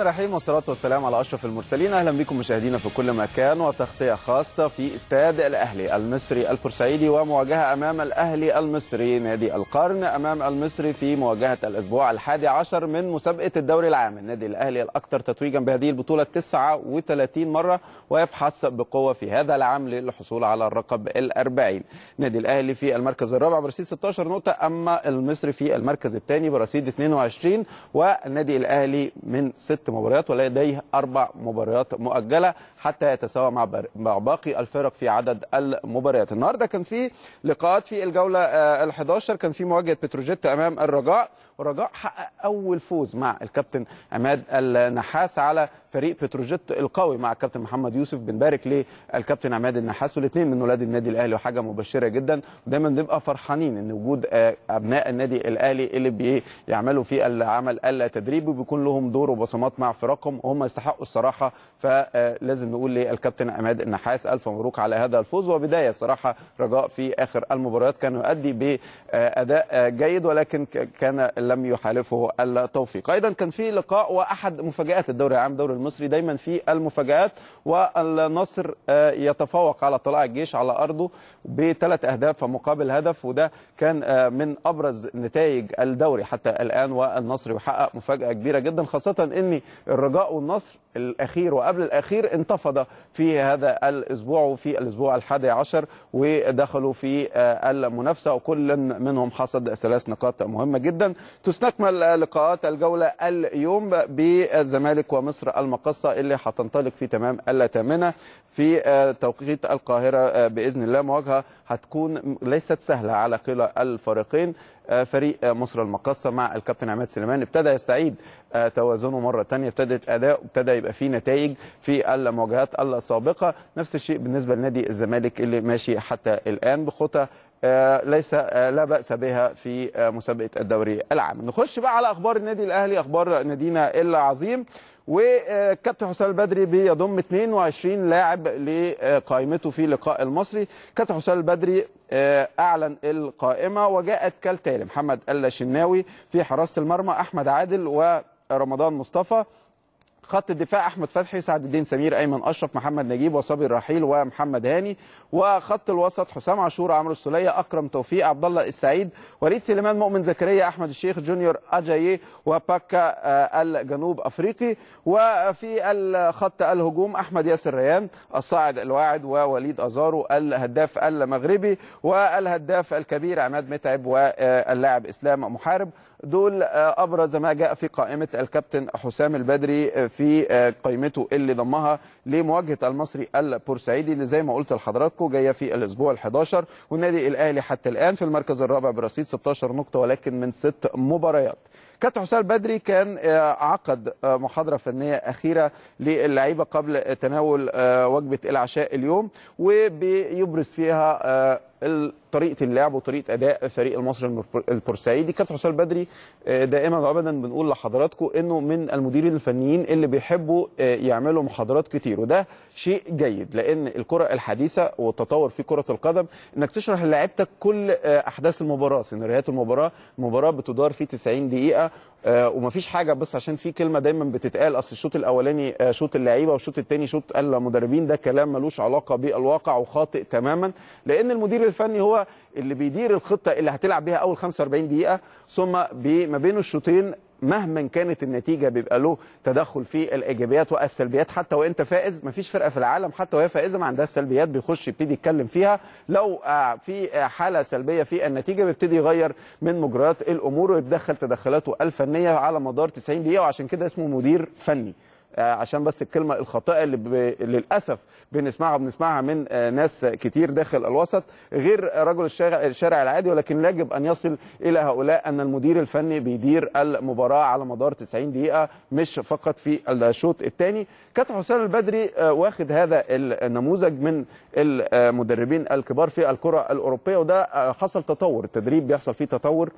الرحمن الرحيم والصلاة والسلام على أشرف المرسلين أهلا بكم مشاهدينا في كل مكان وتغطية خاصة في استاد الأهلي المصري البورسعيدي ومواجهة أمام الأهلي المصري نادي القرن أمام المصري في مواجهة الأسبوع الحادي عشر من مسابقة الدوري العام النادي الأهلي الأكثر تتويجا بهذه البطولة 39 مرة ويبحث بقوة في هذا العام للحصول على الرقم الأربعين نادي الأهلي في المركز الرابع برصيد 16 نقطة أما المصري في المركز الثاني برصيد 22 والنادي الأهلي من ست مباريات ولديه أربع مباريات مؤجلة حتى يتساوى مع مع باقي الفرق في عدد المباريات النهارده كان في لقاءات في الجولة آه، ال11 كان في مواجهة بتروجيت أمام الرجاء والرجاء حقق أول فوز مع الكابتن عماد النحاس على فريق بتروجيت القوي مع الكابتن محمد يوسف بنبارك للكابتن عماد النحاس والاثنين من ولاد النادي الاهلي وحاجه مبشره جدا ودايما بنبقى فرحانين ان وجود آه، ابناء النادي الاهلي اللي بيعملوا في العمل التدريبي وبيكون لهم دور وبصمات الصدمات مع فرقهم وهم يستحقوا الصراحه فلازم نقول للكابتن عماد النحاس الف مبروك على هذا الفوز وبدايه صراحه رجاء في اخر المباريات كان يؤدي باداء جيد ولكن كان لم يحالفه التوفيق ايضا كان في لقاء واحد مفاجات الدوري العام الدوري المصري دايما في المفاجات والنصر آه، يتفوق على طلائع الجيش على ارضه بثلاث اهداف مقابل هدف وده كان آه، من ابرز نتائج الدوري حتى الان والنصر يحقق مفاجاه كبيره جدا خاصه ان الرجاء والنصر الأخير وقبل الأخير انتفض في هذا الأسبوع وفي الأسبوع الحادي عشر ودخلوا في آه، المنافسة وكل منهم حصد ثلاث نقاط مهمة جدا تستكمل لقاءات الجولة اليوم بالزمالك ومصر المقصة اللي هتنطلق في تمام الثامنة في آه، توقيت القاهرة آه، بإذن الله مواجهة هتكون ليست سهلة على كلا الفريقين فريق مصر المقصة مع الكابتن عماد سليمان ابتدى يستعيد توازنه مرة تانية ابتدت أداء ابتدى يبقى في نتائج في المواجهات السابقه نفس الشيء بالنسبه لنادي الزمالك اللي ماشي حتى الان بخطى آه، ليس آه، لا باس بها في آه، مسابقه الدوري العام نخش بقى على اخبار النادي الاهلي اخبار نادينا العظيم وكابتن حسام البدري بيضم 22 لاعب لقائمته في لقاء المصري كابتن حسام البدري اعلن القائمه وجاءت كالتالي محمد الشناوي في حراسه المرمى احمد عادل ورمضان مصطفى خط الدفاع احمد فتحي سعد الدين سمير ايمن اشرف محمد نجيب وصابر الرحيل ومحمد هاني وخط الوسط حسام عاشور عمرو السليه اكرم توفيق عبد الله السعيد وليد سليمان مؤمن زكريا احمد الشيخ جونيور اجايي وباكا آه، الجنوب افريقي وفي الخط الهجوم احمد ياسر ريان الصاعد الواعد ووليد ازارو الهداف المغربي والهداف الكبير عماد متعب واللاعب اسلام محارب دول آه، ابرز ما جاء في قائمه الكابتن حسام البدري آه، في آه، قائمته اللي ضمها لمواجهه المصري البورسعيدي اللي زي ما قلت لحضراتكم جايه في الاسبوع ال11 والنادي الاهلي حتى الان في المركز الرابع برصيد 16 نقطه ولكن من ست مباريات كابتن حسام البدري كان عقد محاضره فنيه اخيره للعيبه قبل تناول وجبه العشاء اليوم وبيبرز فيها طريقه اللعب وطريقه اداء فريق المصري البورسعيدي كابتن حسام بدري آه، دائما وابدا بنقول لحضراتكم انه من المديرين الفنيين اللي بيحبوا آه، يعملوا محاضرات كتير وده شيء جيد لان الكره الحديثه والتطور في كره القدم انك تشرح لعيبتك كل آه، احداث المباراه سيناريوهات المباراه المباراه بتدار في 90 دقيقه آه، ومفيش حاجه بس عشان في كلمه دايما بتتقال اصل الشوط الاولاني آه، شوط اللعيبه والشوط الثاني شوط المدربين ده كلام ملوش علاقه بالواقع وخاطئ تماما لان المدير الفني هو اللي بيدير الخطه اللي هتلعب بيها اول 45 دقيقه ثم ما بين الشوطين مهما كانت النتيجه بيبقى له تدخل في الايجابيات والسلبيات حتى وانت فائز مفيش فرقه في العالم حتى وهي فائزه ما عندها سلبيات بيخش يبتدي يتكلم فيها لو آه، في حاله سلبيه في النتيجه بيبتدي يغير من مجريات الامور ويتدخل تدخلاته الفنيه على مدار 90 دقيقه وعشان كده اسمه مدير فني آه، عشان بس الكلمه الخاطئه اللي ب... للاسف بنسمعها بنسمعها من آه، ناس كتير داخل الوسط غير رجل الشارع, الشارع العادي ولكن يجب ان يصل الى هؤلاء ان المدير الفني بيدير المباراه على مدار 90 دقيقه مش فقط في الشوط الثاني كانت حسام البدري آه، واخد هذا النموذج من المدربين الكبار في الكره الاوروبيه وده حصل تطور التدريب بيحصل فيه تطور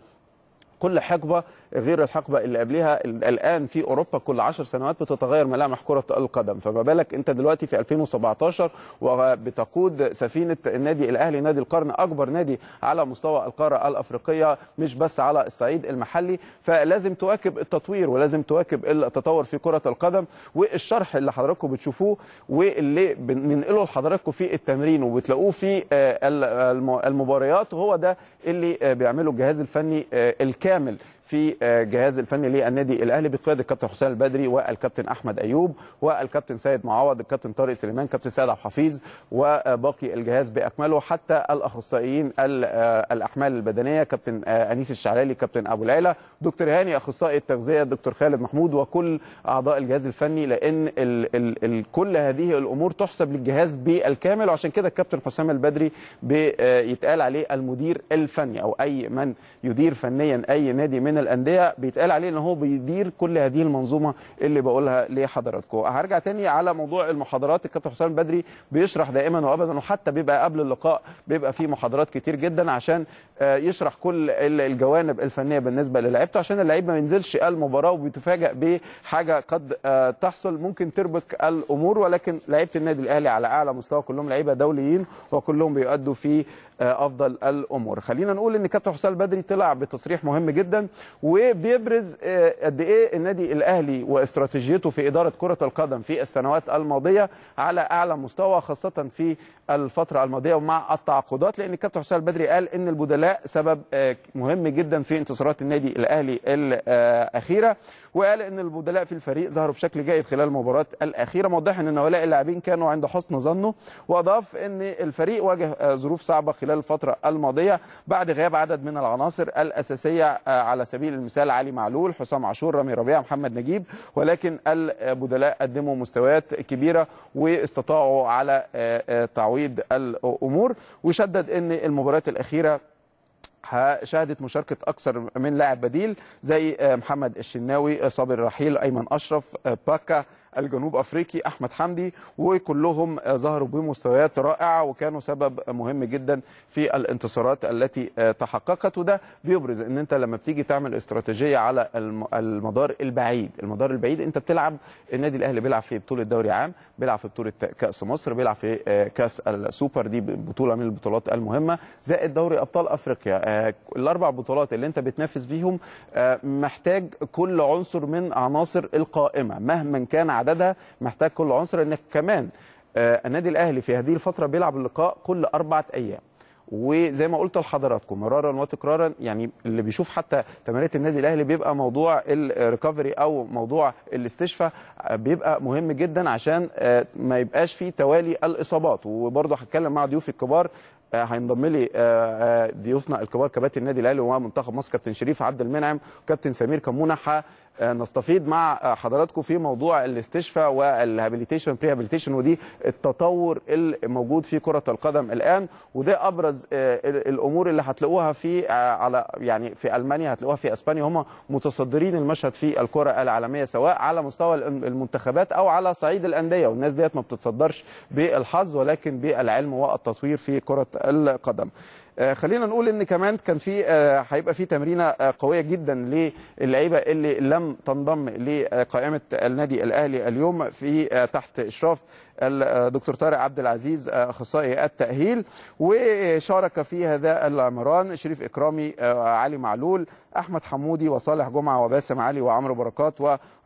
كل حقبة غير الحقبة اللي قبلها الآن في أوروبا كل 10 سنوات بتتغير ملامح كرة القدم فما بالك أنت دلوقتي في 2017 وبتقود سفينة النادي الأهلي نادي القرن أكبر نادي على مستوى القارة الأفريقية مش بس على الصعيد المحلي فلازم تواكب التطوير ولازم تواكب التطور في كرة القدم والشرح اللي حضراتكم بتشوفوه واللي بننقله لحضراتكم في التمرين وبتلاقوه في آه، المباريات هو ده اللي آه، بيعمله الجهاز الفني آه، الكامل كامل في آه، جهاز الفني للنادي الاهلي بقياده الكابتن حسام البدري والكابتن احمد ايوب والكابتن سيد معوض الكابتن طارق سليمان كابتن سيد عبد الحفيظ وباقي الجهاز باكمله حتى الاخصائيين آه، الاحمال البدنيه كابتن آه، انيس الشعلالي كابتن ابو العيله دكتور هاني اخصائي التغذيه دكتور خالد محمود وكل اعضاء الجهاز الفني لان الـ الـ الـ كل هذه الامور تحسب للجهاز بالكامل وعشان كده الكابتن حسام البدري بيتقال عليه المدير الفني او اي من يدير فنيا اي نادي من الانديه بيتقال عليه ان هو بيدير كل هذه المنظومه اللي بقولها لحضراتكم هرجع تاني على موضوع المحاضرات الكابتن حسام البدري بيشرح دائما وابدا وحتى بيبقى قبل اللقاء بيبقى فيه محاضرات كتير جدا عشان آه، يشرح كل الجوانب الفنيه بالنسبه للاعيبته عشان اللعيب ما ينزلش المباراه وبيتفاجئ بحاجه قد آه، تحصل ممكن تربك الامور ولكن لعيبه النادي الاهلي على اعلى مستوى كلهم لعيبه دوليين وكلهم بيؤدوا في آه، افضل الامور خلينا نقول ان كابتن حسام البدري طلع بتصريح مهم جدا وبيبرز آه، قد ايه النادي الاهلي واستراتيجيته في اداره كره القدم في السنوات الماضيه على اعلى مستوى خاصه في الفتره الماضيه ومع التعاقدات لان الكابتن حسام البدري قال ان البدلاء سبب آه، مهم جدا في انتصارات النادي الاهلي الاخيره وقال ان البدلاء في الفريق ظهروا بشكل جيد خلال المباراه الاخيره موضح ان هؤلاء اللاعبين كانوا عند حسن ظنه واضاف ان الفريق واجه آه، ظروف صعبه خلال الفتره الماضيه بعد غياب عدد من العناصر الاساسيه على سبيل المثال علي معلول حسام عاشور رامي ربيعه محمد نجيب ولكن البدلاء قدموا مستويات كبيره واستطاعوا على آه، آه، تعويض الامور وشدد ان المباريات الاخيره شهدت مشاركة أكثر من لاعب بديل زي آه، محمد الشناوي صابر الرحيل أيمن أشرف باكا الجنوب افريقي احمد حمدي وكلهم ظهروا بمستويات رائعه وكانوا سبب مهم جدا في الانتصارات التي تحققت وده بيبرز ان انت لما بتيجي تعمل استراتيجيه على المدار البعيد المدار البعيد انت بتلعب النادي الاهلي بيلعب في بطوله دوري عام بيلعب في بطوله كاس مصر بيلعب في آه، كاس السوبر دي بطوله من البطولات المهمه زائد دوري ابطال افريقيا آه، الاربع بطولات اللي انت بتنافس بيهم آه، محتاج كل عنصر من عناصر القائمه مهما كان عددها محتاج كل عنصر انك كمان آه، النادي الاهلي في هذه الفتره بيلعب اللقاء كل اربعه ايام وزي ما قلت لحضراتكم مرارا وتكرارا يعني اللي بيشوف حتى تمارين النادي الاهلي بيبقى موضوع الريكفري او موضوع الاستشفاء آه، بيبقى مهم جدا عشان آه، ما يبقاش في توالي الاصابات وبرده هتكلم مع ضيوفي الكبار هينضم لي ضيوفنا الكبار كباتن النادي الاهلي ومنتخب مصر كابتن شريف عبد المنعم وكابتن سمير كمونه آه، نستفيض مع آه، حضراتكم في موضوع الاستشفاء والهابيليتيشن بريهابيليتيشن ودي التطور الموجود في كره القدم الان وده ابرز آه، الامور اللي هتلاقوها في على يعني في المانيا هتلاقوها في اسبانيا هم متصدرين المشهد في الكره العالميه سواء على مستوى المنتخبات او على صعيد الانديه والناس ديت ما بتتصدرش بالحظ ولكن بالعلم والتطوير في كره القدم آه، خلينا نقول ان كمان كان في آه، هيبقى في تمرينه آه، قويه جدا للعيبه اللي لم تنضم لقائمه النادي الاهلي اليوم في تحت اشراف الدكتور طارق عبد العزيز اخصائي التاهيل وشارك في هذا المران شريف اكرامي علي معلول احمد حمودي وصالح جمعه وباسم علي وعمرو بركات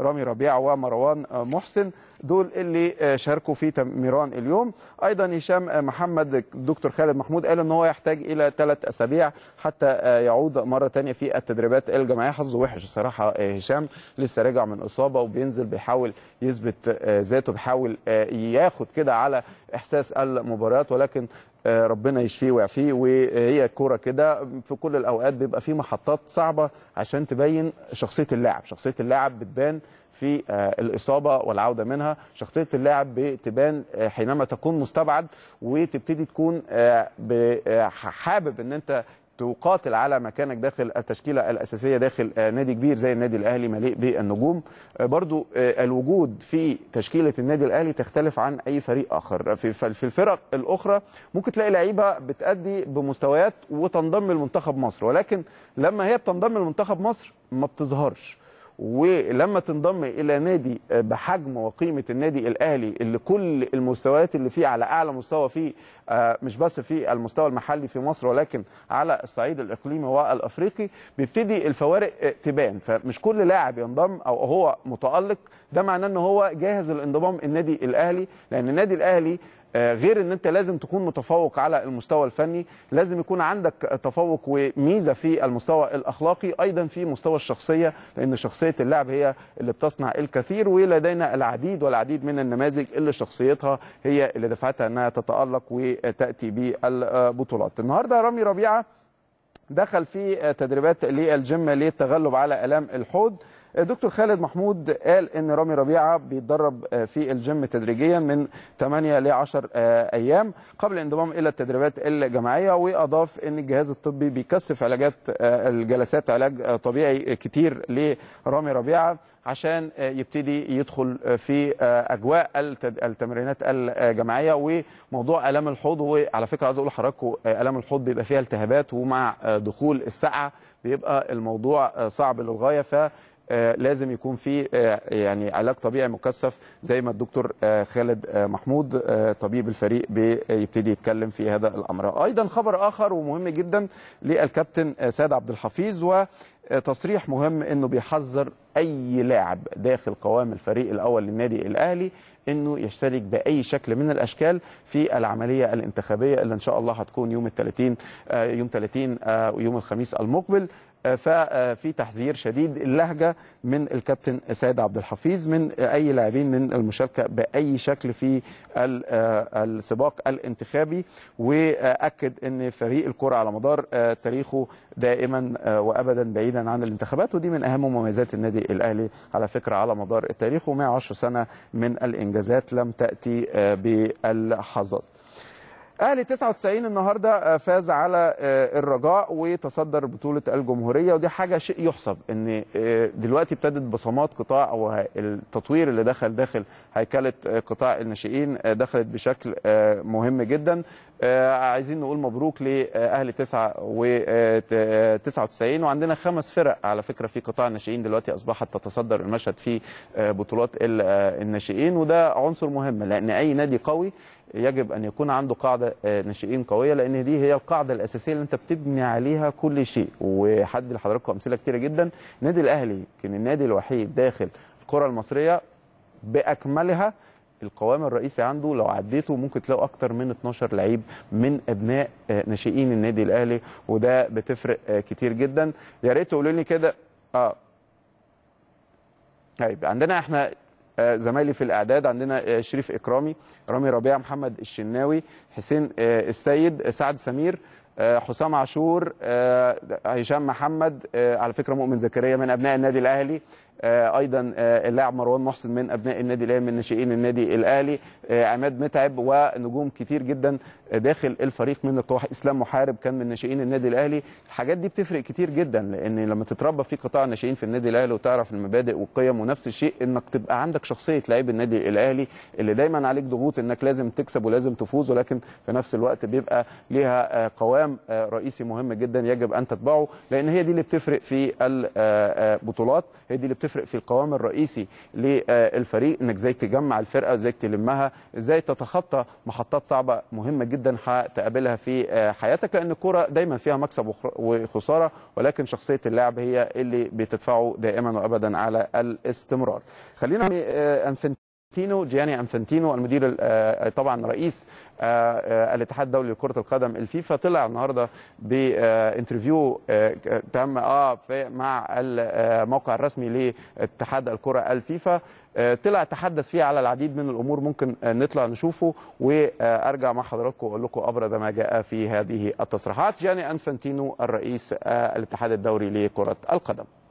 ورامي ربيع ومروان محسن دول اللي شاركوا في تمران اليوم ايضا هشام محمد الدكتور خالد محمود قال ان هو يحتاج الى ثلاث اسابيع حتى يعود مره ثانيه في التدريبات الجماعيه حظه وحش صراحه هشام لسه راجع من اصابه وبينزل بيحاول يثبت ذاته بيحاول ياخد كده على احساس المباريات ولكن آه، ربنا يشفيه ويعفيه وهي الكوره كده في كل الاوقات بيبقى في محطات صعبه عشان تبين شخصيه اللاعب شخصيه اللاعب بتبان في آه، الاصابه والعوده منها شخصيه اللاعب بتبان آه، حينما تكون مستبعد وتبتدي تكون حابب ان انت تقاتل على مكانك داخل التشكيله الاساسيه داخل آه، نادي كبير زي النادي الاهلي مليء بالنجوم آه، برضو آه، الوجود في تشكيله النادي الاهلي تختلف عن اي فريق اخر في الفرق الاخرى ممكن تلاقي لعيبه بتادي بمستويات وتنضم لمنتخب مصر ولكن لما هي بتنضم لمنتخب مصر ما بتظهرش ولما تنضم الى نادي آه، بحجم وقيمه النادي الاهلي اللي كل المستويات اللي فيه على اعلى مستوى فيه آه، مش بس في المستوى المحلي في مصر ولكن على الصعيد الاقليمي والافريقي بيبتدي الفوارق تبان فمش كل لاعب ينضم او هو متالق ده معناه ان هو جاهز للانضمام النادي الاهلي لان النادي الاهلي آه، غير ان انت لازم تكون متفوق على المستوى الفني لازم يكون عندك تفوق وميزه في المستوى الاخلاقي ايضا في مستوى الشخصيه لان شخصيه اللاعب هي اللي بتصنع الكثير ولدينا العديد والعديد من النماذج اللي شخصيتها هي اللي دفعتها انها تتالق وتاتي بالبطولات النهارده رامي ربيعه دخل في تدريبات للجيم للتغلب على الام الحوض دكتور خالد محمود قال ان رامي ربيعه بيتدرب آه، في الجيم تدريجيا من 8 ل 10 ايام قبل الانضمام الى التدريبات الجماعيه واضاف ان الجهاز الطبي بيكثف علاجات آه، الجلسات علاج آه، طبيعي كتير لرامي ربيعه عشان يبتدي يدخل في اجواء التمرينات الجماعيه وموضوع الام الحوض وعلى فكره عايز اقول لحضراتكم الام الحوض بيبقى فيها التهابات ومع دخول السقعه بيبقى الموضوع صعب للغايه ف آه، لازم يكون في آه، يعني علاج طبيعي مكثف زي ما الدكتور آه، خالد محمود طبيب الفريق بيبتدي يتكلم في هذا الامر ايضا خبر اخر ومهم جدا للكابتن سيد عبد الحفيظ و تصريح مهم انه بيحذر اي لاعب داخل قوام الفريق الاول للنادي الاهلي انه يشترك باي شكل من الاشكال في العمليه الانتخابيه اللي ان شاء الله هتكون يوم ال 30 يوم 30 ويوم الخميس المقبل ففي تحذير شديد اللهجه من الكابتن سيد عبد الحفيظ من اي لاعبين من المشاركه باي شكل في آه، السباق الانتخابي واكد ان فريق الكره على مدار آه، تاريخه دائما آه، وابدا بعيدا عن الانتخابات ودي من اهم مميزات النادي الاهلي على فكره على مدار التاريخ و110 سنه من الانجازات لم تاتي بالحظات اهلي 99 النهارده آه، فاز على آه، الرجاء وتصدر بطوله الجمهوريه ودي حاجه شيء يحسب ان آه، دلوقتي ابتدت بصمات قطاع والتطوير اللي دخل داخل هيكله قطاع الناشئين دخلت بشكل مهم جدا عايزين نقول مبروك لاهلي 99 وعندنا خمس فرق على فكره في قطاع الناشئين دلوقتي اصبحت تتصدر المشهد في بطولات الناشئين وده عنصر مهم لان اي نادي قوي يجب أن يكون عنده قاعدة آه، ناشئين قوية لأن دي هي القاعدة الأساسية اللي أنت بتبني عليها كل شيء وحد لحضراتكم أمثلة كتيرة جدا النادي الأهلي كان النادي الوحيد داخل الكرة المصرية بأكملها القوام الرئيسي عنده لو عديته ممكن تلاقوا اكتر من 12 لعيب من ابناء آه، ناشئين النادي الاهلي وده بتفرق آه، كتير جدا يا ريت تقولوا لي كده اه طيب عندنا احنا آه، زمايلي في الاعداد عندنا آه، شريف اكرامي رامي ربيع محمد الشناوي حسين آه، السيد سعد سمير آه، حسام عاشور آه، هشام محمد آه، على فكره مؤمن زكريا من ابناء النادي الاهلي ايضا اللاعب مروان محسن من ابناء النادي الاهلي من ناشئين النادي الاهلي عماد متعب ونجوم كتير جدا داخل الفريق من الطواح اسلام محارب كان من ناشئين النادي الاهلي الحاجات دي بتفرق كتير جدا لان لما تتربى في قطاع الناشئين في النادي الاهلي وتعرف المبادئ والقيم ونفس الشيء انك تبقى عندك شخصيه لعيب النادي الاهلي اللي دايما عليك ضغوط انك لازم تكسب ولازم تفوز ولكن في نفس الوقت بيبقى ليها قوام كلام آه، رئيسي مهم جدا يجب ان تتبعه لان هي دي اللي بتفرق في البطولات آه، آه، هي دي اللي بتفرق في القوام الرئيسي للفريق انك ازاي تجمع الفرقه ازاي تلمها ازاي تتخطى محطات صعبه مهمه جدا هتقابلها في حياتك لان الكوره دايما فيها مكسب وخساره ولكن شخصيه اللاعب هي اللي بتدفعه دائما وابدا على الاستمرار خلينا انفنت انفانتينو جياني انفانتينو المدير آه، طبعا رئيس آه، آه، الاتحاد الدولي لكره القدم الفيفا طلع النهارده بانترفيو تم اه مع الموقع الرسمي لاتحاد الكره الفيفا طلع تحدث فيه على العديد من الامور ممكن نطلع نشوفه وارجع مع حضراتكم واقول لكم ابرز ما جاء في هذه التصريحات جياني انفانتينو الرئيس الاتحاد الدولي لكره القدم